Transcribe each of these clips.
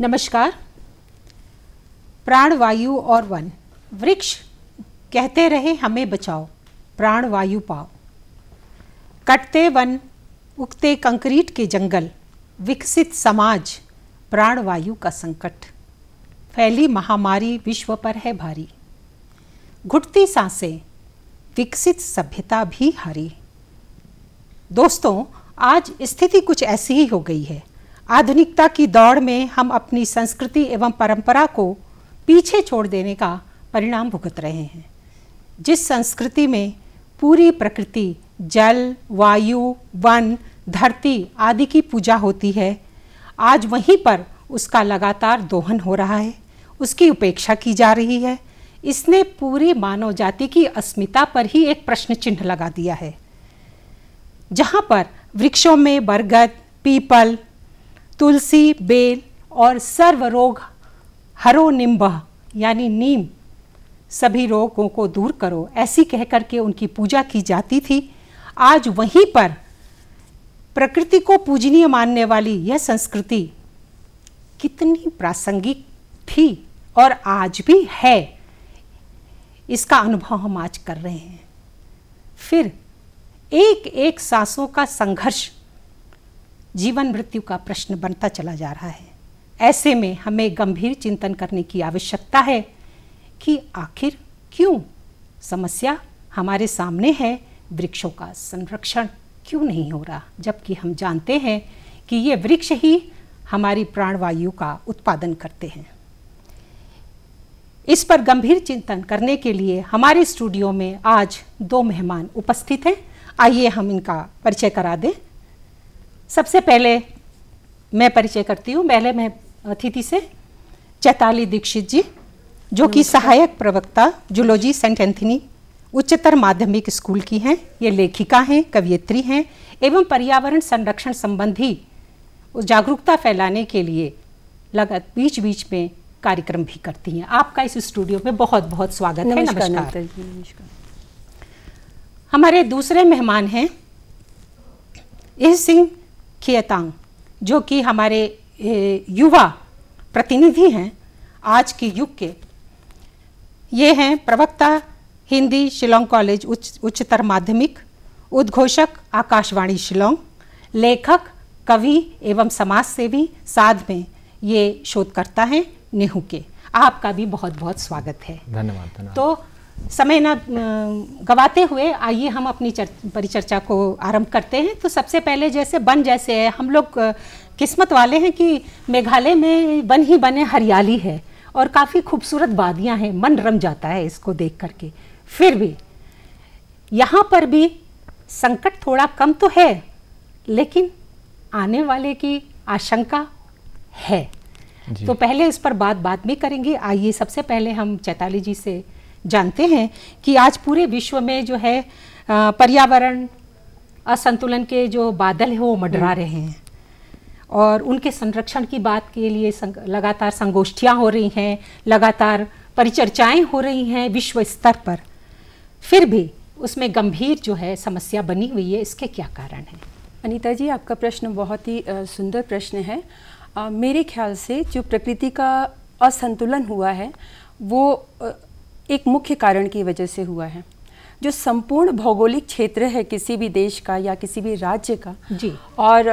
नमस्कार प्राण वायु और वन वृक्ष कहते रहे हमें बचाओ प्राण वायु पाओ कटते वन उगते कंक्रीट के जंगल विकसित समाज प्राण वायु का संकट फैली महामारी विश्व पर है भारी घुटती सांसें विकसित सभ्यता भी हारी दोस्तों आज स्थिति कुछ ऐसी ही हो गई है आधुनिकता की दौड़ में हम अपनी संस्कृति एवं परंपरा को पीछे छोड़ देने का परिणाम भुगत रहे हैं जिस संस्कृति में पूरी प्रकृति जल वायु वन धरती आदि की पूजा होती है आज वहीं पर उसका लगातार दोहन हो रहा है उसकी उपेक्षा की जा रही है इसने पूरी मानव जाति की अस्मिता पर ही एक प्रश्न चिन्ह लगा दिया है जहाँ पर वृक्षों में बरगद पीपल तुलसी बेल और सर्व रोग हरो निम्ब यानी नीम सभी रोगों को दूर करो ऐसी कह के उनकी पूजा की जाती थी आज वहीं पर प्रकृति को पूजनीय मानने वाली यह संस्कृति कितनी प्रासंगिक थी और आज भी है इसका अनुभव हम आज कर रहे हैं फिर एक एक सांसों का संघर्ष जीवन मृत्यु का प्रश्न बनता चला जा रहा है ऐसे में हमें गंभीर चिंतन करने की आवश्यकता है कि आखिर क्यों समस्या हमारे सामने है वृक्षों का संरक्षण क्यों नहीं हो रहा जबकि हम जानते हैं कि ये वृक्ष ही हमारी प्राणवायु का उत्पादन करते हैं इस पर गंभीर चिंतन करने के लिए हमारे स्टूडियो में आज दो मेहमान उपस्थित हैं आइए हम इनका परिचय करा दें सबसे पहले मैं परिचय करती हूँ पहले मैं अतिथि से चैताली दीक्षित जी जो कि सहायक प्रवक्ता जुलोजी सेंट एंथनी उच्चतर माध्यमिक स्कूल की हैं ये लेखिका हैं कवियत्री हैं एवं पर्यावरण संरक्षण संबंधी जागरूकता फैलाने के लिए लगात बीच बीच में कार्यक्रम भी करती हैं आपका इस स्टूडियो में बहुत बहुत स्वागत है नमस्कार, नमस्कार। हमारे दूसरे मेहमान हैं एह सिंह खेतांग जो कि हमारे युवा प्रतिनिधि हैं आज के युग के ये हैं प्रवक्ता हिंदी शिलोंग कॉलेज उच्च उच्चतर माध्यमिक उद्घोषक आकाशवाणी शिलोंग लेखक कवि एवं समाज सेवी साध में ये शोधकर्ता हैं नेहू के आपका भी बहुत बहुत स्वागत है धन्यवाद तो समय न गवाते हुए आइए हम अपनी परिचर्चा को आरंभ करते हैं तो सबसे पहले जैसे वन जैसे है हम लोग किस्मत वाले हैं कि मेघालय में वन ही बने हरियाली है और काफ़ी खूबसूरत वादियाँ हैं मन रम जाता है इसको देख करके फिर भी यहाँ पर भी संकट थोड़ा कम तो है लेकिन आने वाले की आशंका है तो पहले इस पर बात बात भी करेंगे आइए सबसे पहले हम चैताली जी से जानते हैं कि आज पूरे विश्व में जो है पर्यावरण असंतुलन के जो बादल हैं वो मडरा हम्म। रहे हैं और उनके संरक्षण की बात के लिए संग, लगातार संगोष्ठियाँ हो रही हैं लगातार परिचर्चाएं हो रही हैं विश्व स्तर पर फिर भी उसमें गंभीर जो है समस्या बनी हुई है इसके क्या कारण हैं अनीता जी आपका प्रश्न बहुत ही सुंदर प्रश्न है आ, मेरे ख्याल से जो प्रकृति का असंतुलन हुआ है वो एक मुख्य कारण की वजह से हुआ है जो संपूर्ण भौगोलिक क्षेत्र है किसी भी देश का या किसी भी राज्य का जी और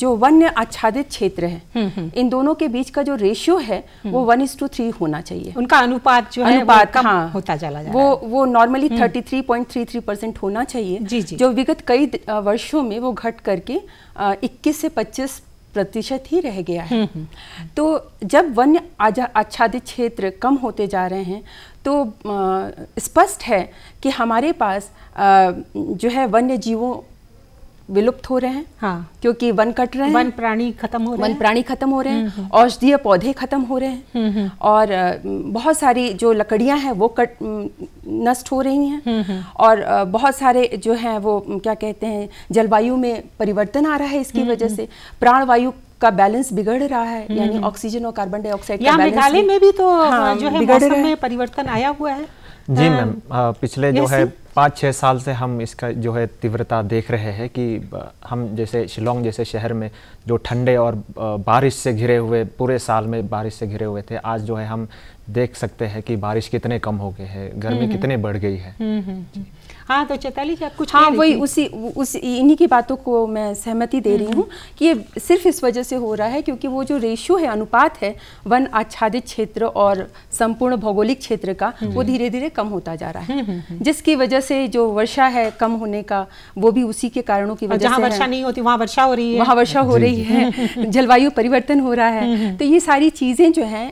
जो वन्य आच्छादित क्षेत्र है हम्म, हम्म। इन दोनों के बीच का जो रेशियो है हम्म। वो वन इज टू थ्री होना चाहिए उनका अनुपात जो अनुपात है वो हाँ, होता चला जा वो वो normally thirty three point three three percent होना चाहिए जी जी जो विगत कई वर्षों में वो घट करके इक्कीस से पच्चीस प्रतिशत ही रह गया है तो जब वन्य आच्छादित क्षेत्र कम होते जा रहे हैं तो स्पष्ट है कि हमारे पास जो है वन्य जीवों विलुप्त हो रहे हैं हाँ क्योंकि वन कट रहे हैं वन प्राणी खत्म हो रहे हैं वन प्राणी खत्म हो रहे हैं हम्म, हम्म। औषधीय पौधे खत्म हो रहे हैं हम्म, और बहुत सारी जो लकड़ियां हैं वो कट नष्ट हो रही हैं और बहुत सारे जो हैं वो क्या कहते हैं जलवायु में परिवर्तन आ रहा है इसकी वजह से प्राणवायु का बैलेंस बिगड़ रहा है हम्म, यानी ऑक्सीजन हम्म। और कार्बन डाइऑक्साइड का मेघालय में भी तो हाँ, हाँ जो है मौसम में परिवर्तन आया हुआ है जी हाँ। मैम पिछले जो है पाँच छः साल से हम इसका जो है तीव्रता देख रहे हैं कि हम जैसे शिलोंग जैसे शहर में जो ठंडे और बारिश से घिरे हुए पूरे साल में बारिश से घिरे हुए थे आज जो है हम देख सकते हैं कि बारिश कितने कम हो गए हैं गर्मी हम्म, कितने बढ़ गई है हाँ तो चैताली जी आप कुछ हाँ वही उसी उस इन्हीं की बातों को मैं सहमति दे रही हम्म। हूँ कि ये सिर्फ इस वजह से हो रहा है क्योंकि वो जो रेशियो है अनुपात है वन आच्छादित क्षेत्र और संपूर्ण भौगोलिक क्षेत्र का वो धीरे धीरे कम होता जा रहा है हम्म, हम्म, जिसकी वजह से जो वर्षा है कम होने का वो भी उसी के कारणों की वजह से वर्षा नहीं होती वहाँ वर्षा हो रही है वहाँ वर्षा हो रही है जलवायु परिवर्तन हो रहा है तो ये सारी चीज़ें जो है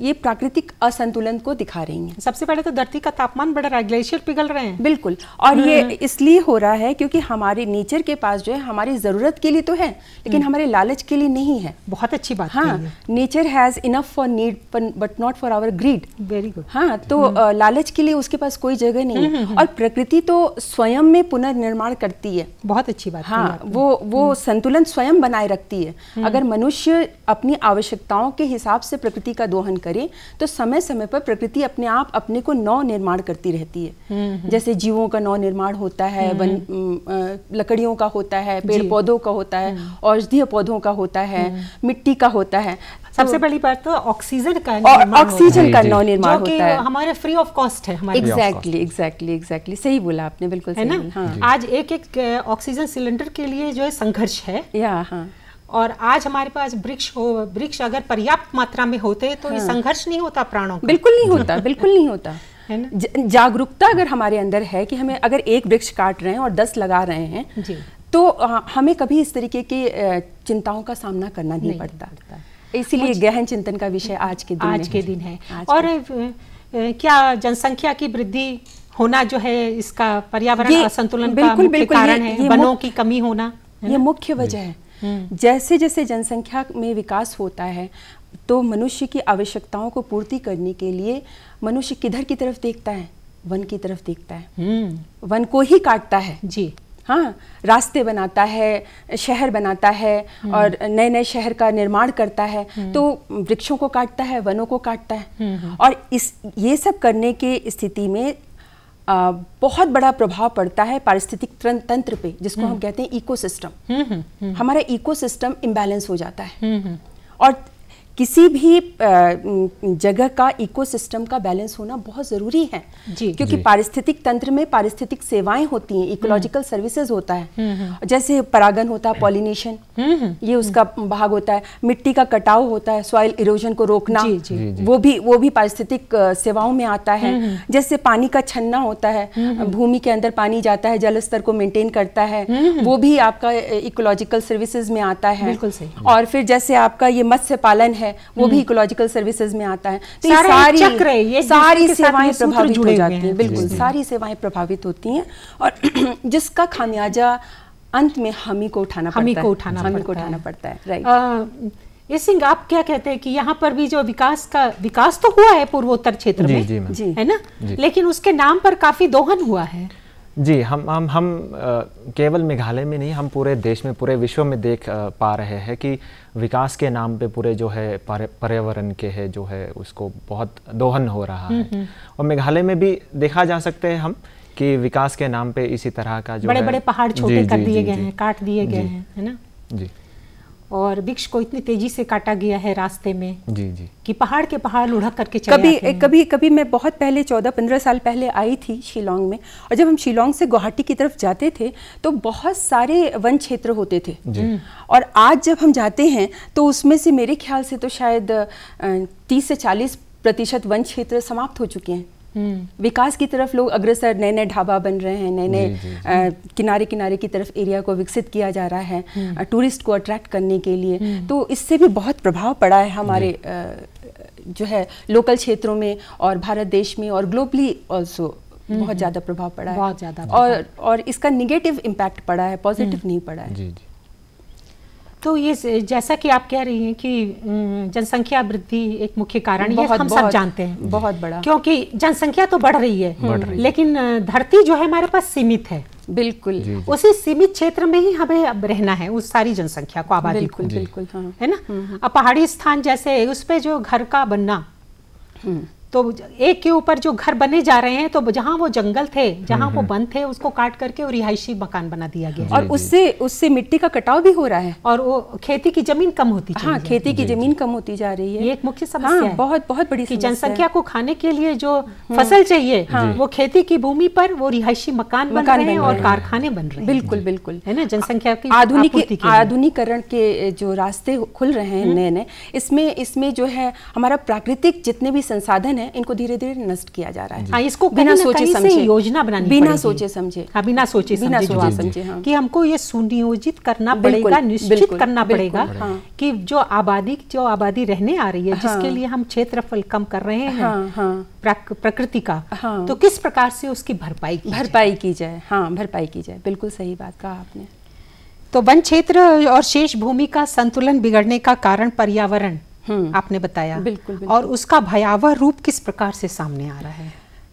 ये प्राकृतिक असंतुलन को दिखा रही है सबसे पहले तो धरती का तापमान बढ़ रहा है ग्लेशियर पिघल रहे हैं बिल्कुल और ये हम्म। इसलिए हो रहा है क्योंकि हमारे नेचर के पास जो है हमारी ज़रूरत के लिए तो है लेकिन हम्म। हमारे लालच के लिए नहीं है बहुत अच्छी बात हाँ nature has enough for need but not for our greed very good हाँ तो हम्म। लालच के लिए उसके पास कोई जगह नहीं है और प्रकृति तो स्वयं में पुनर्निर्माण करती है बहुत अच्छी बात हाँ वो वो संतुलन स्वयं बनाए रखती है अगर मनुष्य अपनी आवश्यकताओं के हिसाब से प्रकृति का दोहन करे तो समय समय पर प्रकृति अपने आप अपने को नव निर्माण करती रहती है जैसे जीवों का निर्माण होता है हम्म। वन लकड़ियों का होता है पेड़ पौधों का होता है हम्म। औषधीय पौधों का होता है हम्म। मिट्टी का होता है सबसे तो पहली बात तो ऑक्सीजन का ऑक्सीजन का नव निर्माण होता है हमारे फ्री ऑफ कॉस्ट है एग्जैक्टली एग्जैक्टली एग्जैक्टली सही बोला आपने बिल्कुल है ना हाँ। आज एक एक ऑक्सीजन सिलेंडर के लिए जो है संघर्ष है या हाँ और आज हमारे पास वृक्ष हो वृक्ष अगर पर्याप्त मात्रा में होते तो हाँ। ये संघर्ष नहीं होता प्राणों का बिल्कुल नहीं होता बिल्कुल नहीं होता जागरूकता अगर हमारे अंदर है कि हमें अगर एक वृक्ष काट रहे हैं और दस लगा रहे हैं जी। तो हमें कभी इस तरीके की चिंताओं का सामना करना नहीं, नहीं पड़ता, पड़ता। इसीलिए गहन चिंतन का विषय आज के दिन आज के दिन है और क्या जनसंख्या की वृद्धि होना जो है इसका पर्यावरण असंतुलन बिल्कुल बिल्कुल वनों की कमी होना ये मुख्य वजह है हम्म। जैसे जैसे जनसंख्या में विकास होता है तो मनुष्य की आवश्यकताओं को पूर्ति करने के लिए मनुष्य किधर की तरफ देखता है वन की तरफ देखता है हम्म। वन को ही काटता है जी हाँ रास्ते बनाता है शहर बनाता है हम्म। और नए नए शहर का निर्माण करता है हम्म। तो वृक्षों को काटता है वनों को काटता है और इस ये सब करने के स्थिति में आ, बहुत बड़ा प्रभाव पड़ता है पारिस्थितिक तंत्र पे जिसको हम कहते हैं इकोसिस्टम हमारा इकोसिस्टम इम्बैलेंस हो जाता है और किसी भी जगह का इकोसिस्टम का बैलेंस होना बहुत ज़रूरी है जी, क्योंकि पारिस्थितिक तंत्र में पारिस्थितिक सेवाएं होती हैं इकोलॉजिकल हम्म। सर्विसेज होता है हम्म, हम्म। जैसे परागन होता है पॉलिनेशन ये उसका भाग होता है मिट्टी का कटाव होता है सॉइल इरोजन को रोकना जी, जी, जी, वो भी वो भी पारिस्थितिक सेवाओं में आता है जैसे पानी का छन्ना होता है भूमि के अंदर पानी जाता है जल स्तर को मेंटेन करता है वो भी आपका इकोलॉजिकल सर्विसेज में आता है और फिर जैसे आपका ये मत्स्य पालन है है वो भी इकोलॉजिकल हम्म। सर्विसेज में आता है तो सारे सारी चक्र है, ये सारी सेवाएं प्रभावित हो जाती हैं बिल्कुल सारी सेवाएं प्रभावित होती हैं और जिसका खामियाजा अंत में हम ही को उठाना हम ही को उठाना हम ही को उठाना पड़ता है राइट ये सिंह आप क्या कहते हैं कि यहाँ पर भी जो विकास का विकास तो हुआ है पूर्वोत्तर क्षेत्र में जी, है ना लेकिन उसके नाम पर काफी दोहन हुआ है जी हम हम हम केवल मेघालय में नहीं हम पूरे देश में पूरे विश्व में देख पा रहे हैं कि विकास के नाम पे पूरे जो है पर्यावरण के है जो है उसको बहुत दोहन हो रहा है हम्म, हम्म। और मेघालय में भी देखा जा सकते हैं हम कि विकास के नाम पे इसी तरह का जो बड़े बड़े पहाड़ छोटे कर दिए गए हैं काट दिए गए हैं है ना जी और वृक्ष को इतनी तेजी से काटा गया है रास्ते में जी जी कि पहाड़ के पहाड़ लुढ़क करके चले कभी आते हैं। कभी कभी मैं बहुत पहले चौदह पंद्रह साल पहले आई थी शिलोंग में और जब हम शिलोंग से गुवाहाटी की तरफ जाते थे तो बहुत सारे वन क्षेत्र होते थे हम्म। और आज जब हम जाते हैं तो उसमें से मेरे ख्याल से तो शायद तीस से चालीस प्रतिशत वन क्षेत्र समाप्त हो चुके हैं हम्म। विकास की तरफ लोग अग्रसर नए नए ढाबा बन रहे हैं नए नए किनारे किनारे की तरफ एरिया को विकसित किया जा रहा है हम्म। टूरिस्ट को अट्रैक्ट करने के लिए हम्म। तो इससे भी बहुत प्रभाव पड़ा है हमारे जो है लोकल क्षेत्रों में और भारत देश में और ग्लोबली ऑल्सो बहुत ज़्यादा प्रभाव पड़ा है बहुत ज़्यादा और और इसका निगेटिव इम्पैक्ट पड़ा है पॉजिटिव नहीं पड़ा है जी जी तो ये जैसा कि आप कह रही हैं कि जनसंख्या वृद्धि एक मुख्य कारण है हम सब जानते हैं बहुत बड़ा क्योंकि जनसंख्या तो बढ़ रही है लेकिन धरती जो है हमारे पास सीमित है बिल्कुल उसी सीमित क्षेत्र में ही हमें अब रहना है उस सारी जनसंख्या को आबादी बिल्कुल बिल्कुल हाँ। है ना हम्म, हम्म। अब पहाड़ी स्थान जैसे उस पर जो घर का बनना हम्म। तो एक के ऊपर जो घर बने जा रहे हैं तो जहाँ वो जंगल थे जहाँ हम्म, वो बंद हम्म। थे उसको काट करके और रिहायशी मकान बना दिया गया और उससे उससे मिट्टी का कटाव भी हो रहा है और वो खेती की जमीन कम होती हाँ खेती की जमीन कम होती जा रही है ये एक मुख्य समस्या हाँ, बहुत बहुत बड़ी जनसंख्या को खाने के लिए जो हम्म। फसल चाहिए हाँ। वो खेती की भूमि पर वो रिहायशी मकान बन रहे हैं और कारखाने बन रहे हैं बिल्कुल बिल्कुल है ना जनसंख्या की आधुनिक आधुनिकरण के जो रास्ते खुल रहे हैं नए नए इसमें इसमें जो है हमारा प्राकृतिक जितने भी संसाधन विजन है इनको धीरे धीरे नष्ट किया जा रहा है आ, हाँ, इसको बिना सोचे समझे योजना बनानी बिना सोचे समझे हाँ, बिना सोचे बिना सोचे समझे हाँ। कि हमको ये सुनियोजित करना पड़ेगा निश्चित करना पड़ेगा कि जो आबादी जो आबादी रहने आ रही है जिसके लिए हम क्षेत्रफल कम कर रहे हैं प्रकृति का तो किस प्रकार से उसकी भरपाई भरपाई की जाए हाँ भरपाई की जाए बिल्कुल सही बात कहा आपने तो वन क्षेत्र और शेष भूमि का संतुलन बिगड़ने का कारण पर्यावरण हम्म। आपने बताया बिल्कुल, बिल्कुल और उसका भयावह रूप किस प्रकार से सामने आ रहा है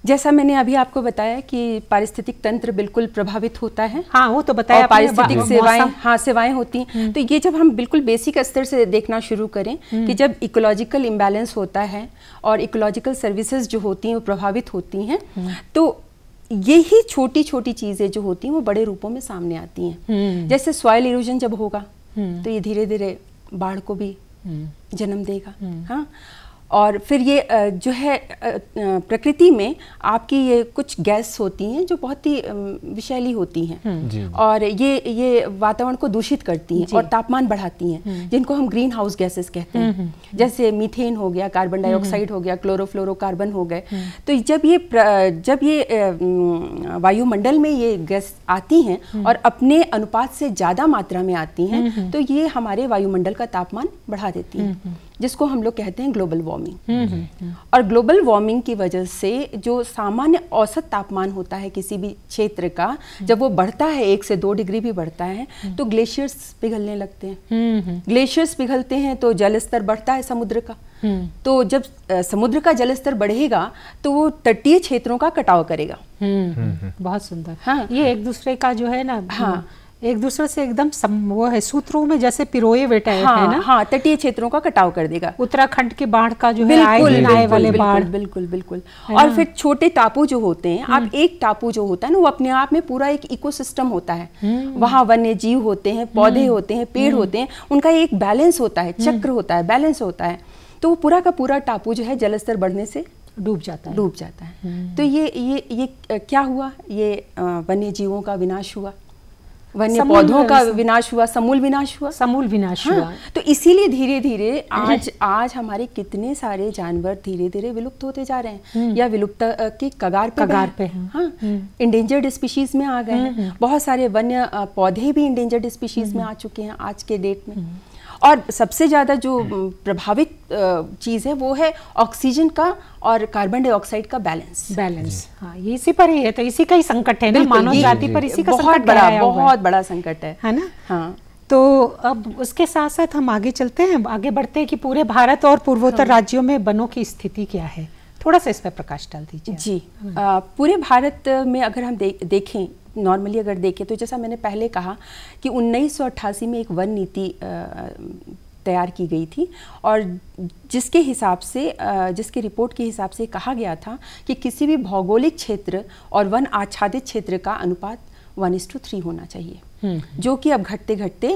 जैसा मैंने अभी आपको बताया कि पारिस्थितिक तंत्र बिल्कुल प्रभावित होता है हाँ वो तो बताया पारिस्थितिक सेवाएं हाँ सेवाएं होती हैं हम्म। तो ये जब हम बिल्कुल बेसिक स्तर से देखना शुरू करें कि हम्म। जब इकोलॉजिकल इम्बैलेंस होता है और इकोलॉजिकल सर्विसेज जो होती हैं वो प्रभावित होती हैं तो यही छोटी छोटी चीज़ें जो होती हैं वो बड़े रूपों में सामने आती हैं जैसे सॉयल इरोजन जब होगा तो ये धीरे धीरे बाढ़ को भी जन्म देगा हम्म। हाँ और फिर ये जो है प्रकृति में आपकी ये कुछ गैस होती हैं जो बहुत ही विषैली होती हैं हम्म। और ये ये वातावरण को दूषित करती हैं और तापमान बढ़ाती हैं हम्म। जिनको हम ग्रीन हाउस गैसेस कहते हैं हम्म, जैसे मीथेन हो गया कार्बन डाइऑक्साइड हो गया क्लोरोफ्लोरोकार्बन हो गए तो जब ये जब ये वायुमंडल में ये गैस आती हैं और अपने अनुपात से ज़्यादा मात्रा में आती हैं तो ये हमारे वायुमंडल का तापमान बढ़ा देती हैं जिसको हम लोग कहते हैं ग्लोबल वार्मिंग हम्म, हम्म, हम्म। और ग्लोबल वार्मिंग की वजह से जो सामान्य औसत तापमान होता है किसी भी क्षेत्र का जब वो बढ़ता है एक से दो डिग्री भी बढ़ता है तो ग्लेशियर्स पिघलने लगते हैं ग्लेशियर्स पिघलते हैं तो जल स्तर बढ़ता है समुद्र का तो जब समुद्र का जल स्तर बढ़ेगा तो वो तटीय क्षेत्रों का कटाव करेगा बहुत सुंदर हाँ ये एक दूसरे का जो है ना हाँ एक दूसरे से एकदम वो है सूत्रों में जैसे पिरोए बेटा हाँ, है ना हाँ तटीय क्षेत्रों का कटाव कर देगा उत्तराखंड के बाढ़ का जो है आए आए वाले बाढ़ बिल्कुल बिल्कुल और फिर छोटे टापू जो होते हैं आप हम्म। एक टापू जो होता है ना वो अपने आप में पूरा एक इकोसिस्टम होता है हम्म। वहाँ वन्य जीव होते हैं पौधे हम्म। होते हैं पेड़ होते हैं उनका एक बैलेंस होता है चक्र होता है बैलेंस होता है तो वो पूरा का पूरा टापू जो है जलस्तर बढ़ने से डूब जाता है डूब जाता है तो ये ये ये क्या हुआ ये वन्य जीवों का विनाश हुआ वन्य पौधों का विनाश हुआ समूल विनाश हुआ समूल विनाश हाँ, हुआ तो इसीलिए धीरे धीरे आज आज हमारे कितने सारे जानवर धीरे धीरे विलुप्त होते जा रहे हैं हम्म। या विलुप्त की कगार पे कगार पे हैं इंडेंजर्ड हाँ, हम्म। स्पीशीज में आ गए हैं हम्म, बहुत सारे वन्य पौधे भी इंडेंजर्ड स्पीशीज में आ चुके हैं आज के डेट में और सबसे ज़्यादा जो हम्म। प्रभावित चीज़ है वो है ऑक्सीजन का और कार्बन डाइऑक्साइड का बैलेंस बैलेंस हाँ ये इसी पर ही है तो इसी का ही संकट है ना मानव जाति पर इसी का बहुत बड़ा बहुत बड़ा संकट है है ना हाँ तो अब उसके साथ साथ हम आगे चलते हैं आगे बढ़ते हैं कि पूरे भारत और पूर्वोत्तर हाँ। राज्यों में बनों की स्थिति क्या है थोड़ा सा इस पर प्रकाश डाल दीजिए जी आ, पूरे भारत में अगर हम दे, देखें नॉर्मली अगर देखें तो जैसा मैंने पहले कहा कि उन्नीस में एक वन नीति तैयार की गई थी और जिसके हिसाब से जिसके रिपोर्ट के हिसाब से कहा गया था कि किसी भी भौगोलिक क्षेत्र और वन आच्छादित क्षेत्र का अनुपात वन इस टू थ्री होना चाहिए हम्म। जो कि अब घटते घटते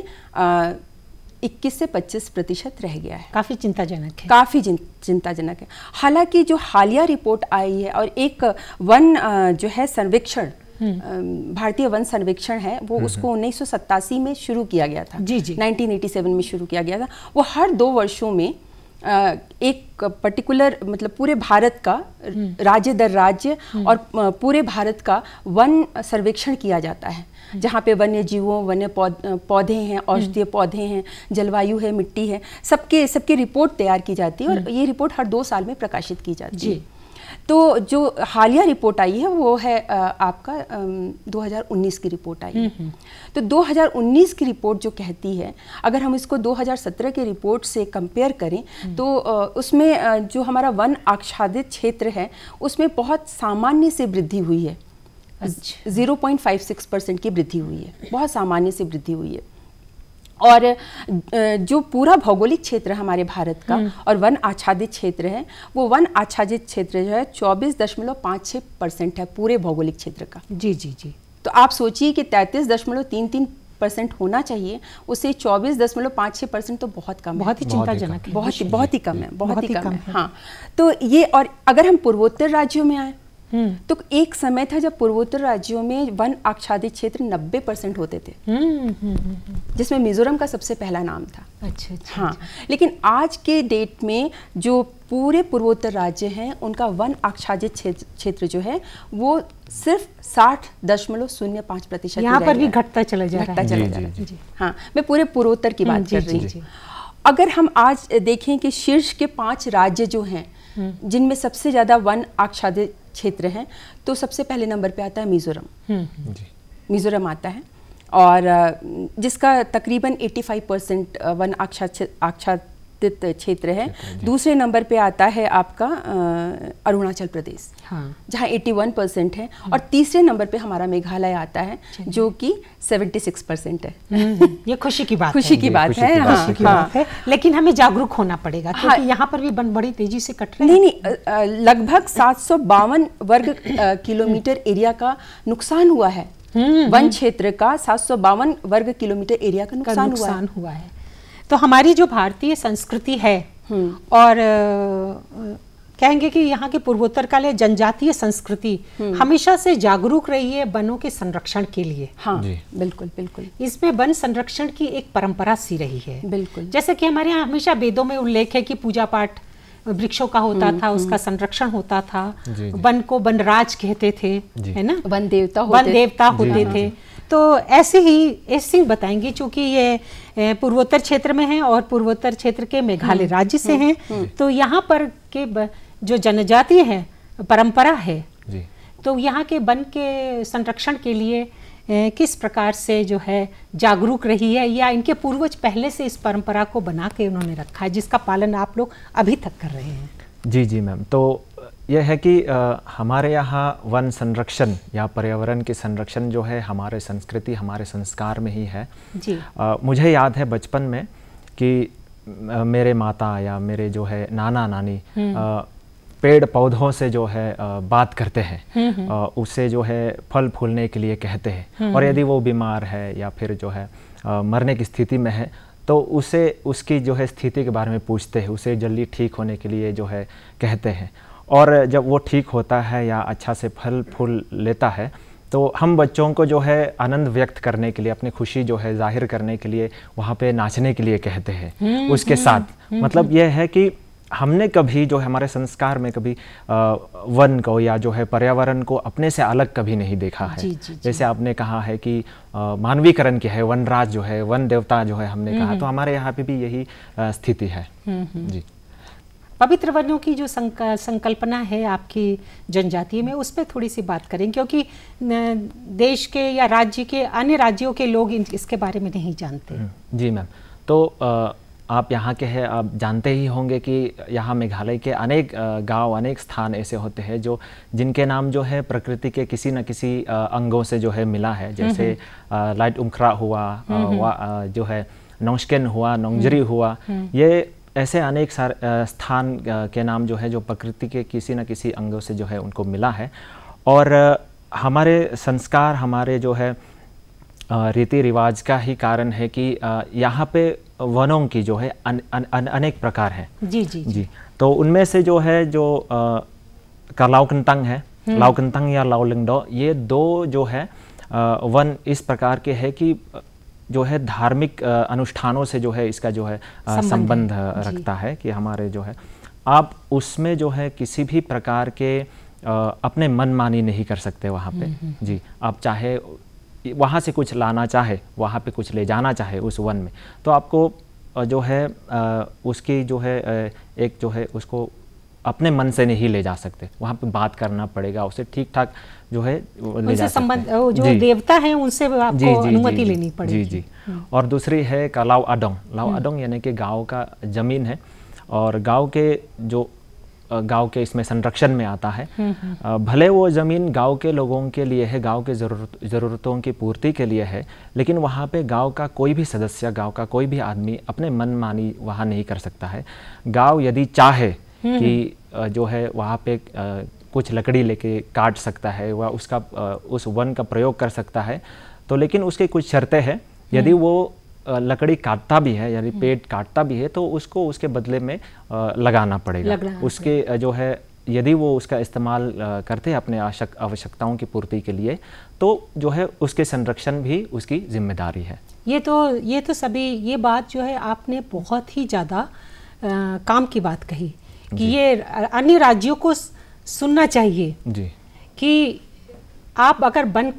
इक्कीस से पच्चीस प्रतिशत रह गया है काफ़ी चिंताजनक है काफ़ी चिंताजनक है हालांकि जो हालिया रिपोर्ट आई है और एक वन जो है सर्वेक्षण भारतीय वन सर्वेक्षण है वो हम्म, उसको हम्म। उन्नीस में शुरू किया गया था जी जी 1987 में शुरू किया गया था वो हर दो वर्षों में एक पर्टिकुलर मतलब पूरे भारत का हम्म। राज्य दर राज्य और पूरे भारत का वन सर्वेक्षण किया जाता है जहाँ पे वन्य जीवों वन्य पौधे हैं औषधीय पौधे हैं जलवायु है मिट्टी है सबके सबकी रिपोर्ट तैयार की जाती है और ये रिपोर्ट हर दो साल में प्रकाशित की जाती है तो जो हालिया रिपोर्ट आई है वो है आपका 2019 की रिपोर्ट आई हम्म, हम्म। तो 2019 की रिपोर्ट जो कहती है अगर हम इसको 2017 की रिपोर्ट से कंपेयर करें हम्म। तो उसमें जो हमारा वन आच्छादित क्षेत्र है उसमें बहुत सामान्य से वृद्धि हुई है अच्छा। Zero point five six percent की वृद्धि हुई है बहुत सामान्य से वृद्धि हुई है और जो पूरा भौगोलिक क्षेत्र हमारे भारत का हम्म। और वन आच्छादित क्षेत्र है वो वन आच्छादित क्षेत्र जो है चौबीस दशमलव पाँच छः परसेंट है पूरे भौगोलिक क्षेत्र का जी जी जी तो आप सोचिए कि तैंतीस दशमलव तीन तीन परसेंट होना चाहिए उससे चौबीस दशमलव पाँच छः परसेंट तो बहुत कम बहुत ही चिंताजनक बहुत ही बहुत ही कम है बहुत ही कम है हाँ तो ये और अगर हम पूर्वोत्तर राज्यों में आए हम्म। तो एक समय था जब पूर्वोत्तर राज्यों में वन आच्छादित क्षेत्र 90 परसेंट होते थे हम्म, हम्म, जिसमें मिजोरम का सबसे पहला नाम था अच्छा, अच्छा हाँ अच्छा। लेकिन आज के डेट में जो पूरे पूर्वोत्तर राज्य हैं उनका वन आच्छादित क्षेत्र जो है वो सिर्फ साठ दशमलव शून्य पाँच प्रतिशत यहाँ पर भी घटता चला जा घटता चला जा रहा है हाँ मैं पूरे पूर्वोत्तर की बात कर रही हूँ अगर हम आज देखें कि शीर्ष के पांच राज्य जो हैं जिनमें सबसे ज़्यादा वन आच्छादित क्षेत्र हैं तो सबसे पहले नंबर पे आता है मिज़ोरम हम्म। मिज़ोरम आता है और जिसका तकरीबन 85 परसेंट वन आक्षा आक्षा विस्तृत क्षेत्र है दूसरे नंबर पे आता है आपका अरुणाचल प्रदेश हाँ। जहाँ 81 परसेंट है हाँ। और तीसरे नंबर पे हमारा मेघालय आता है जो कि 76 परसेंट है हम्म, हम्म, हम्म। ये खुशी की बात खुशी की बात है हाँ, हाँ। की बात है लेकिन हमें जागरूक होना पड़ेगा क्योंकि यहाँ पर भी बन बड़ी तेजी से कट रही नहीं नहीं लगभग सात वर्ग किलोमीटर एरिया का नुकसान हुआ है वन क्षेत्र का सात वर्ग किलोमीटर एरिया का नुकसान हुआ है तो हमारी जो भारतीय संस्कृति है हम्म। और कहेंगे कि यहाँ के पूर्वोत्तर काल जनजातीय संस्कृति हम्म। हमेशा से जागरूक रही है वनों के संरक्षण के लिए हाँ बिल्कुल बिल्कुल इसमें वन संरक्षण की एक परंपरा सी रही है बिल्कुल जैसे कि हमारे यहाँ हमेशा वेदों में उल्लेख है कि पूजा पाठ वृक्षों का होता हम्म, था उसका संरक्षण होता था वन को वनराज कहते थे है ना वन देवता वन देवता होते थे तो ऐसे ही एस सिंह बताएंगे चूंकि ये पूर्वोत्तर क्षेत्र में है और पूर्वोत्तर क्षेत्र के मेघालय हम्म, राज्य से हम्म, हैं हम्म। तो यहाँ पर के जो जनजाति है परंपरा है तो यहाँ के वन के संरक्षण के लिए किस प्रकार से जो है जागरूक रही है या इनके पूर्वज पहले से इस परंपरा को बना के उन्होंने रखा है जिसका पालन आप लोग अभी तक कर रहे हैं जी जी मैम तो यह है कि आ, हमारे यहाँ वन संरक्षण या पर्यावरण के संरक्षण जो है हमारे संस्कृति हमारे संस्कार में ही है जी आ, मुझे याद है बचपन में कि आ, मेरे माता या मेरे जो है नाना नानी हम्म। पेड़ पौधों से जो है बात करते हैं हम्म, हम्म। उसे जो है फल फूलने के लिए कहते हैं और यदि वो बीमार है या फिर जो है मरने की स्थिति में है तो उसे उसकी जो है स्थिति के बारे में पूछते हैं उसे जल्दी ठीक होने के लिए जो है कहते हैं और जब वो ठीक होता है या अच्छा से फल फूल लेता है तो हम बच्चों को जो है आनंद व्यक्त करने के लिए अपनी खुशी जो है जाहिर करने के लिए वहाँ पे नाचने के लिए कहते हैं हम्म, उसके हम्म, साथ हम्म, मतलब यह है कि हमने कभी जो है हमारे संस्कार में कभी वन को या जो है पर्यावरण को अपने से अलग कभी नहीं देखा है जी, जी, जी. जैसे आपने कहा है कि मानवीकरण की है वन राज जो है वन देवता जो है हमने कहा तो हमारे यहाँ पे भी यही स्थिति है जी पवित्र वनों की जो संकल्पना है आपकी जनजाति में उस पर थोड़ी सी बात करें क्योंकि देश के या राज्य के अन्य राज्यों के लोग इसके बारे में नहीं जानते हम्म। जी मैम तो आप यहाँ के हैं आप जानते ही होंगे कि यहाँ मेघालय के अनेक गांव अनेक स्थान ऐसे होते हैं जो जिनके नाम जो है प्रकृति के किसी न किसी अंगों से जो है मिला है जैसे हम्म। लाइट उमखरा हुआ हम्म, जो है नोंगशकेन हुआ नौजरी हुआ ये ऐसे अनेक स्थान के नाम जो है जो प्रकृति के किसी न किसी अंगों से जो है उनको मिला है और हमारे संस्कार हमारे जो है रीति रिवाज का ही कारण है कि यहाँ पे वनों की जो है अन, अन, अन, अनेक प्रकार है जी जी जी तो उनमें से जो है जो कलाउकनतंग है लाउकंतंग या लाउलिंगडो ये दो जो है वन इस प्रकार के है कि जो है धार्मिक अनुष्ठानों से जो है इसका जो है संबंध रखता है कि हमारे जो है आप उसमें जो है किसी भी प्रकार के अपने मनमानी नहीं कर सकते वहाँ पे हम्म, हम्म। जी आप चाहे वहाँ से कुछ लाना चाहे वहाँ पे कुछ ले जाना चाहे उस वन में तो आपको जो है उसकी जो है एक जो है उसको अपने मन से नहीं ले जा सकते वहाँ पे बात करना पड़ेगा उसे ठीक ठाक जो है ले जा संबंध जो देवता है उनसे आपको अनुमति लेनी पड़ेगी जी जी हम्म। और दूसरी है लाव अडोंग लाओ हम्म। अडोंग यानी कि गाँव का जमीन है और गाँव के जो गांव के इसमें संरक्षण में आता है हम्म, भले वो ज़मीन गांव के लोगों के लिए है गांव के ज़रूरत ज़रूरतों की पूर्ति के लिए है लेकिन वहाँ पे गांव का कोई भी सदस्य गांव का कोई भी आदमी अपने मनमानी वहाँ नहीं कर सकता है गांव यदि चाहे हम्म, कि हम्म। जो है वहाँ पे कुछ लकड़ी लेके काट सकता है वह उसका उस वन का प्रयोग कर सकता है तो लेकिन उसकी कुछ शर्तें हैं यदि हम्म। वो लकड़ी काटता भी है यानी पेट काटता भी है तो उसको उसके बदले में लगाना पड़ेगा लगना उसके जो है यदि वो उसका इस्तेमाल करते हैं अपने आवश्यक आवश्यकताओं की पूर्ति के लिए तो जो है उसके संरक्षण भी उसकी जिम्मेदारी है ये तो ये तो सभी ये बात जो है आपने बहुत ही ज़्यादा काम की बात कही कि ये अन्य राज्यों को सुनना चाहिए जी कि आप अगर बन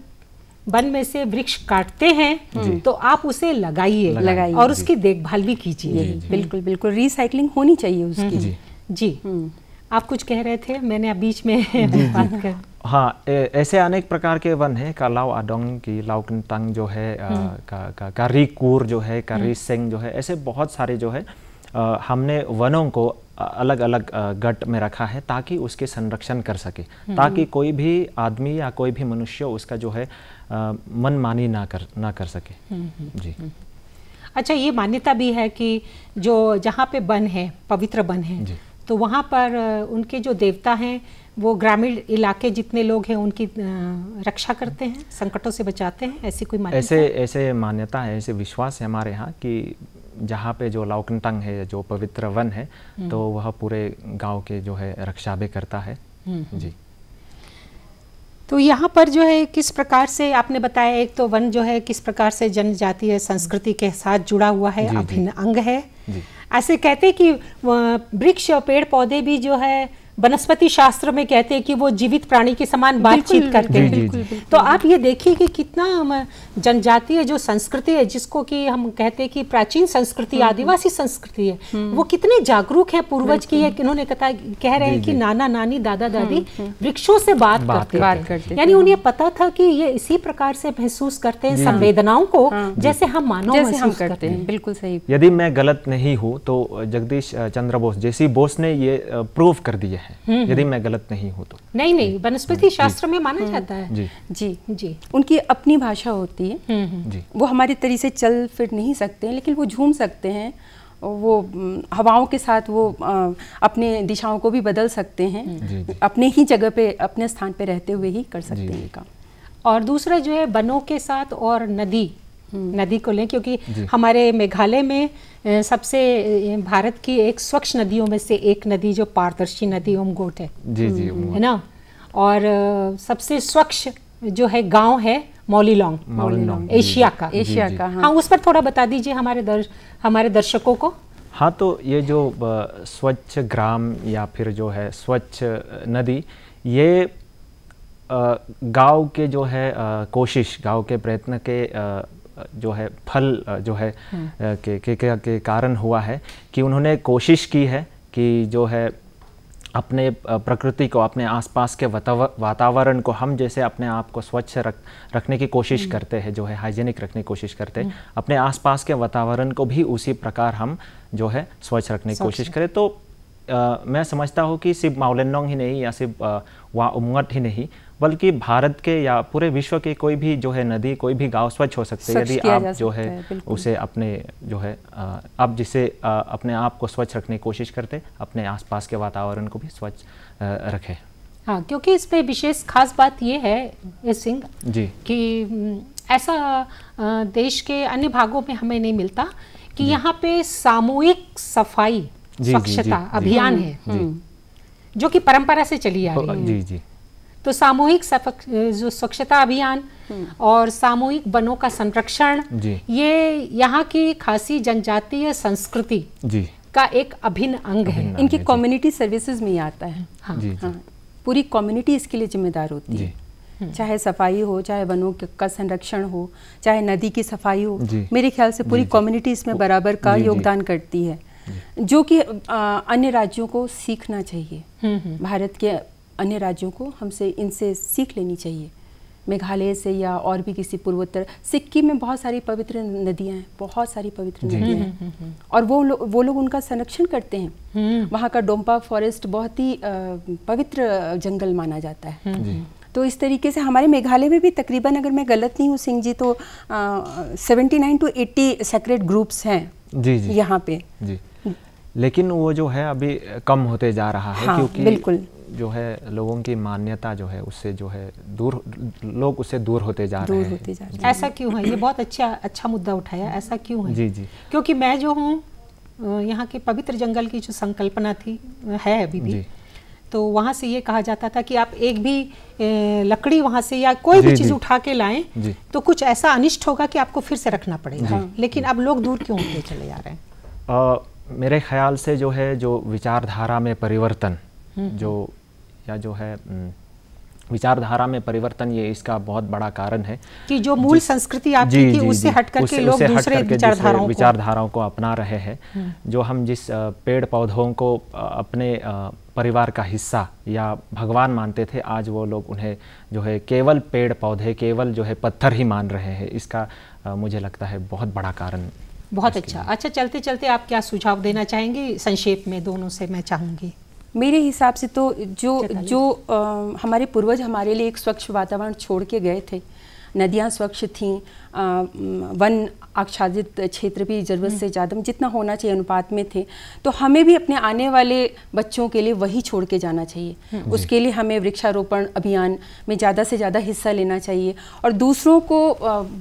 बन में से वृक्ष काटते हैं तो आप उसे लगाइए लगाइए और उसकी देखभाल भी कीजिए बिल्कुल बिल्कुल रिसाइकलिंग होनी चाहिए हम्म, उसकी जी, जी। हम्म। आप कुछ कह रहे थे मैंने अब बीच में बात कर हाँ ऐसे अनेक प्रकार के वन है का कालाव आडोंग की लाउकनतंग जो है आ, हम्म। का, का, कारीकूर जो है कारी सेंग जो है ऐसे बहुत सारे जो है आ, हमने वनों को अलग अलग गट में रखा है ताकि उसके संरक्षण कर सके हम्म। ताकि कोई भी आदमी या कोई भी मनुष्य उसका जो है मनमानी ना कर ना कर सके हम्म, हम्म, जी अच्छा ये मान्यता भी है कि जो जहाँ पे बन है पवित्र बन है तो वहाँ पर उनके जो देवता हैं वो ग्रामीण इलाके जितने लोग हैं उनकी रक्षा करते हैं संकटों से बचाते हैं ऐसी कोई मान्यता ऐसे ऐसे मान्यता है ऐसे विश्वास है हमारे यहाँ कि जहाँ पे जो लाउकटंग है जो पवित्र वन है हम्म। तो वह पूरे गांव के जो है रक्षा भी करता है हम्म, हम्म। जी तो यहाँ पर जो है किस प्रकार से आपने बताया एक तो वन जो है किस प्रकार से जनजातीय संस्कृति के साथ जुड़ा हुआ है अभिन्न अंग है ऐसे कहते कि वृक्ष और पेड़ पौधे भी जो है वनस्पति शास्त्र में कहते हैं कि वो जीवित प्राणी के समान बातचीत करते हैं तो आप ये देखिए कि कितना जनजातीय जो संस्कृति है जिसको कि हम कहते हैं कि प्राचीन संस्कृति हम्म, हम्म। आदिवासी संस्कृति है हम्म। वो कितने जागरूक है पूर्वज की है इन्होंने कथा कह रहे हैं कि नाना नानी दादा दादी वृक्षों से बात करते यानी उन्हें पता था कि ये इसी प्रकार से महसूस करते हैं संवेदनाओं को हाँ, जैसे हम मानव करते हैं बिल्कुल सही यदि मैं गलत नहीं हूँ तो जगदीश चंद्र बोस जैसी बोस ने ये प्रूव कर दिया है यदि मैं गलत नहीं हूँ तो नहीं नहीं वनस्पति शास्त्र में माना जाता है जी जी उनकी अपनी भाषा होती चाहिए जी वो हमारे तरीके से चल फिर नहीं सकते हैं लेकिन वो झूम सकते हैं वो हवाओं के साथ वो अपने दिशाओं को भी बदल सकते हैं हम्म। जी। अपने ही जगह पे अपने स्थान पे रहते हुए ही कर सकते हैं काम और दूसरा जो है वनों के साथ और नदी हम्म। नदी को लें क्योंकि हमारे मेघालय में सबसे भारत की एक स्वच्छ नदियों में से एक नदी जो पारदर्शी नदी ओमगोट है जी जी हम्म। है ना और सबसे स्वच्छ जो है गांव है मोलीलोंग एशिया का एशिया का हाँ।, हाँ उस पर थोड़ा बता दीजिए हमारे दर्श हमारे दर्शकों को हाँ तो ये जो स्वच्छ ग्राम या फिर जो है स्वच्छ नदी ये गांव के जो है कोशिश गांव के प्रयत्न के जो है फल जो है हाँ। के, के, के कारण हुआ है कि उन्होंने कोशिश की है कि जो है अपने प्रकृति को अपने आसपास के वातावरण को हम जैसे अपने आप को स्वच्छ रख रखने की कोशिश हम्म। करते हैं जो है हाइजीनिक रखने की कोशिश करते हैं हम्म। अपने आसपास के वातावरण को भी उसी प्रकार हम जो है स्वच्छ रखने की कोशिश करें तो आ, मैं समझता हूँ कि सिर्फ माउलेनोंग ही नहीं या सिर्फ वा उमंगट ही नहीं बल्कि भारत के या पूरे विश्व के कोई भी जो है नदी कोई भी गांव स्वच्छ हो सकते हैं यदि आप जो है, है उसे अपने जो है आप जिसे अपने आप को स्वच्छ रखने की कोशिश करते अपने आसपास के वातावरण को भी स्वच्छ रखें हाँ क्योंकि इस पे विशेष खास बात ये है सिंह जी कि ऐसा देश के अन्य भागों में हमें नहीं मिलता कि यहाँ पे सामूहिक सफाई स्वच्छता अभियान है हम्म, जो कि परंपरा से चली आ रही है जी जी तो सामूहिक जो स्वच्छता अभियान हम्म। और सामूहिक वनों का संरक्षण ये यहाँ की खासी जनजातीय संस्कृति जी का एक अभिन्न अंग है इनकी कम्युनिटी सर्विसेज में ही आता है हाँ, जी, हाँ पूरी कम्युनिटी इसके लिए जिम्मेदार होती है हम्म। चाहे सफाई हो चाहे वनों का संरक्षण हो चाहे नदी की सफाई हो मेरे ख्याल से पूरी कम्युनिटी इसमें बराबर का योगदान करती है जो कि अन्य राज्यों को सीखना चाहिए हम्म, भारत के अन्य राज्यों को हमसे इनसे सीख लेनी चाहिए मेघालय से या और भी किसी पूर्वोत्तर सिक्किम में बहुत सारी पवित्र नदियां हैं बहुत सारी पवित्र नदियां हैं और वो लो, वो लोग उनका संरक्षण करते हैं हम्म। वहाँ का डोम्पा फॉरेस्ट बहुत ही पवित्र जंगल माना जाता है हम्म। तो इस तरीके से हमारे मेघालय में भी तकरीबन अगर मैं गलत नहीं हूँ सिंह जी तो seventy nine two eighty secret groups हैं जी जी यहाँ पे जी लेकिन वो जो है अभी कम होते जा रहा है हाँ, क्योंकि बिल्कुल जो है लोगों की मान्यता जो है उससे जो है दूर लोग उससे दूर होते जा दूर रहे हैं होते जा ऐसा क्यों है ये बहुत अच्छा अच्छा मुद्दा उठाया ऐसा क्यों है जी जी क्योंकि मैं जो हूँ यहाँ के पवित्र जंगल की जो संकल्पना थी है अभी भी तो वहाँ से ये कहा जाता था कि आप एक भी लकड़ी वहाँ से या कोई भी चीज़ उठा के लाएं तो कुछ ऐसा अनिष्ट होगा कि आपको फिर से रखना पड़ेगा लेकिन अब लोग दूर क्यों होते चले जा रहे हैं मेरे ख्याल से जो है जो विचारधारा में परिवर्तन हम्म, जो हम्म। या जो है विचारधारा में परिवर्तन ये इसका बहुत बड़ा कारण है कि जो मूल संस्कृति आपकी जी, थी उससे हट करके उस, लोग दूसरे विचारधाराओं विचारधाराओं को अपना रहे हैं हम्म। जो हम जिस पेड़ पौधों को अपने परिवार का हिस्सा या भगवान मानते थे आज वो लोग उन्हें जो है केवल पेड़ पौधे केवल जो है पत्थर ही मान रहे हैं इसका मुझे लगता है बहुत बड़ा कारण बहुत अच्छा अच्छा चलते चलते आप क्या सुझाव देना चाहेंगे संक्षेप में दोनों से मैं चाहूंगी मेरे हिसाब से तो जो जो आ, हमारे पूर्वज हमारे लिए एक स्वच्छ वातावरण छोड़ के गए थे नदियाँ स्वच्छ थीं वन आच्छादित क्षेत्र भी ज़रूरत से हम्म। ज़्यादा जितना होना चाहिए अनुपात में थे तो हमें भी अपने आने वाले बच्चों के लिए वही छोड़ के जाना चाहिए हम्म। उसके लिए हमें वृक्षारोपण अभियान में ज़्यादा से ज़्यादा हिस्सा लेना चाहिए और दूसरों को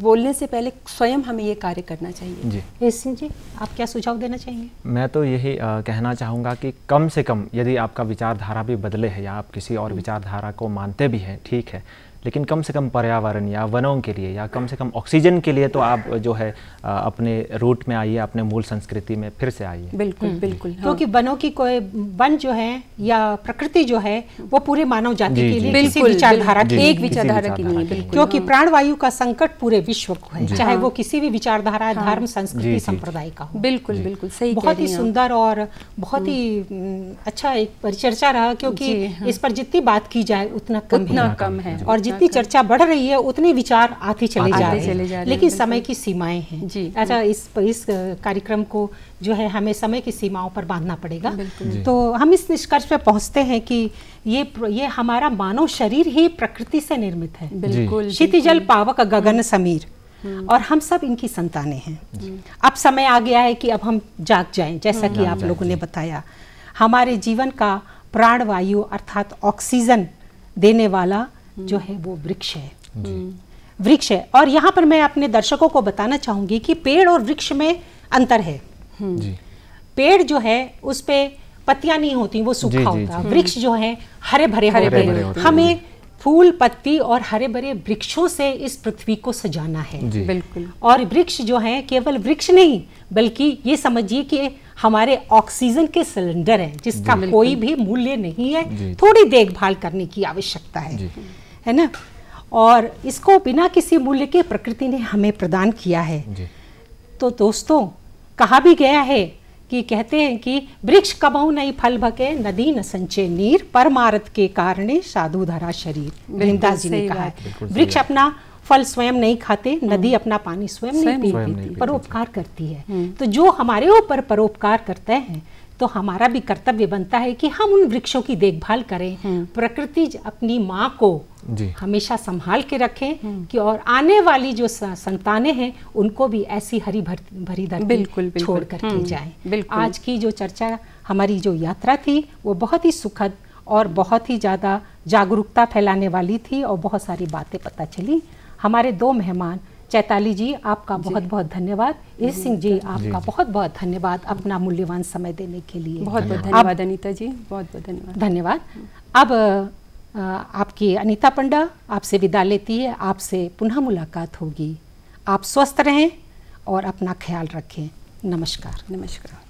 बोलने से पहले स्वयं हमें ये कार्य करना चाहिए जी सिंह जी आप क्या सुझाव देना चाहेंगे मैं तो यही कहना चाहूँगा कि कम से कम यदि आपका विचारधारा भी बदले है या आप किसी और हम्म। विचारधारा को मानते भी हैं ठीक है लेकिन कम से कम पर्यावरण या वनों के लिए या कम से कम ऑक्सीजन के लिए तो आप जो है अपने रूट में आइए अपने मूल संस्कृति में फिर से आइए बिल्कुल हम्म। बिल्कुल हाँ। क्योंकि हाँ। तो वनों की कोई वन जो है या प्रकृति जो है वो पूरे मानव जाति के लिए बिल्कुल विचारधारा एक विचारधारा के लिए क्योंकि हाँ। प्राणवायु का संकट पूरे विश्व को है चाहे वो हाँ। किसी भी विचारधारा धर्म संस्कृति संप्रदाय का हो बिल्कुल बिल्कुल सही बहुत ही सुंदर और बहुत ही हम्म। हम्म, अच्छा एक परिचर्चा रहा क्योंकि इस पर जितनी बात की जाए उतना उतना कम है और जितनी चर्चा बढ़ रही है उतने विचार आते चले जा रहे हैं लेकिन समय की सीमाएं हैं अच्छा इस इस कार्यक्रम को जो है हमें समय की सीमाओं पर बांधना पड़ेगा तो हम इस निष्कर्ष पर पहुंचते हैं कि ये ये हमारा मानव शरीर ही प्रकृति से निर्मित है बिल्कुल क्षितिजल पावक गगन हम्म। समीर हम्म। और हम सब इनकी संताने हैं अब समय आ गया है कि अब हम जाग जाएं जैसा हम्म। कि आप लोगों ने बताया हमारे जीवन का प्राणवायु अर्थात ऑक्सीजन देने वाला जो है वो वृक्ष है हम्म। वृक्ष है और यहाँ पर मैं अपने दर्शकों को बताना चाहूंगी कि पेड़ और वृक्ष में अंतर है हम्म। हम्म। पेड़ जो है उस पर पत्तियां नहीं होती वो सूखा होता वृक्ष जो है हरे भरे हरे भरे हमें फूल पत्ती और हरे भरे वृक्षों से इस पृथ्वी को सजाना है बिल्कुल और वृक्ष जो है केवल वृक्ष नहीं बल्कि ये समझिए कि हमारे ऑक्सीजन के सिलेंडर हैं जिसका कोई भी मूल्य नहीं है थोड़ी देखभाल करने की आवश्यकता है है ना और इसको बिना किसी मूल्य के प्रकृति ने हमें प्रदान किया है तो दोस्तों कहा भी गया है कि कहते हैं कि वृक्ष कबहू नहीं फल भके नदी न संचे नीर परमारत के कारण साधु धरा शरीर वृंदा जी ने कहा वृक्ष अपना फल स्वयं नहीं खाते हम्म। नदी अपना पानी स्वयं नहीं पीती परोपकार करती है हम्म। तो जो हमारे ऊपर परोपकार करते हैं तो हमारा भी कर्तव्य बनता है कि हम उन वृक्षों की देखभाल करें हम्म। प्रकृति अपनी माँ को हमेशा संभाल के रखें हम्म। कि और आने वाली जो संतानें हैं उनको भी ऐसी हरी भर, भरी धरती बिल्कुल, बिल्कुल छोड़ कर हम्म। जाए आज की जो चर्चा हमारी जो यात्रा थी वो बहुत ही सुखद और बहुत ही ज़्यादा जागरूकता फैलाने वाली थी और बहुत सारी बातें पता चली हमारे दो मेहमान चैताली जी आपका जी। बहुत बहुत धन्यवाद इस सिंह जी आपका बहुत बहुत धन्यवाद अपना मूल्यवान समय देने के लिए बहुत बहुत धन्यवाद अनिता जी बहुत बहुत धन्यवाद धन्यवाद अब आपकी अनिता पंडा आपसे विदा लेती है आपसे पुनः मुलाकात होगी आप स्वस्थ रहें और अपना ख्याल रखें नमस्कार नमस्कार